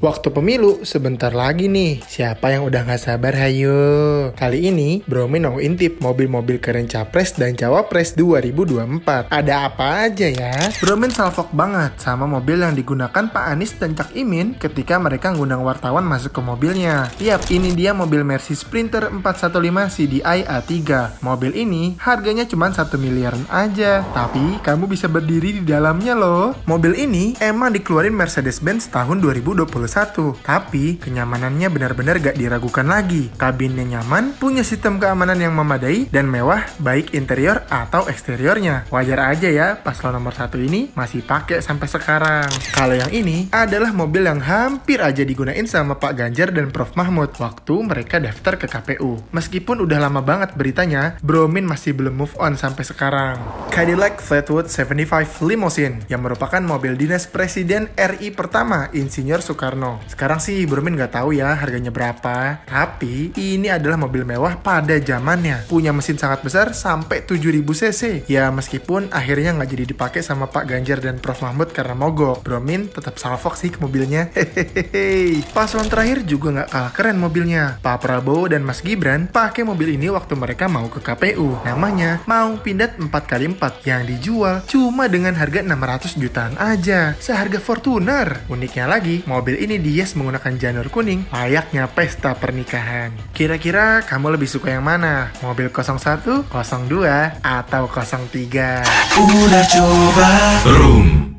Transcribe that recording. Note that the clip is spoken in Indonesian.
Waktu pemilu sebentar lagi nih. Siapa yang udah gak sabar hayo? Kali ini Bromi mau intip mobil-mobil keren capres dan cawapres 2024. Ada apa aja ya? Bromin salfok banget sama mobil yang digunakan Pak Anies dan Cak Imin ketika mereka ngundang wartawan masuk ke mobilnya. Yap, ini dia mobil Mercy Sprinter 415 CDI A3. Mobil ini harganya cuma 1 miliaran aja, tapi kamu bisa berdiri di dalamnya loh. Mobil ini emang dikeluarin Mercedes-Benz tahun 2021 satu. Tapi, kenyamanannya benar-benar gak diragukan lagi. Kabinnya nyaman, punya sistem keamanan yang memadai, dan mewah baik interior atau eksteriornya. Wajar aja ya, paslon nomor satu ini masih pakai sampai sekarang. Kalau yang ini adalah mobil yang hampir aja digunain sama Pak Ganjar dan Prof. Mahmud waktu mereka daftar ke KPU. Meskipun udah lama banget beritanya, Bromin masih belum move on sampai sekarang. Cadillac Flatwood 75 Limousine yang merupakan mobil dinas Presiden RI pertama Insinyur Soekarno sekarang sih Bromin nggak tahu ya harganya berapa, tapi ini adalah mobil mewah pada zamannya. Punya mesin sangat besar sampai 7000 cc. Ya meskipun akhirnya nggak jadi dipakai sama Pak Ganjar dan Prof Mahmud karena mogok. Bromin tetap salvok sih ke mobilnya. Hehehe. Paslon terakhir juga nggak kalah keren mobilnya. Pak Prabowo dan Mas Gibran pakai mobil ini waktu mereka mau ke KPU. Namanya mau pindah 4x4 yang dijual cuma dengan harga 600 jutaan aja. Seharga Fortuner. Uniknya lagi, mobil ini ini Dias menggunakan janur kuning layaknya pesta pernikahan. Kira-kira kamu lebih suka yang mana? Mobil 01, 02, atau 03? Udah coba. Room.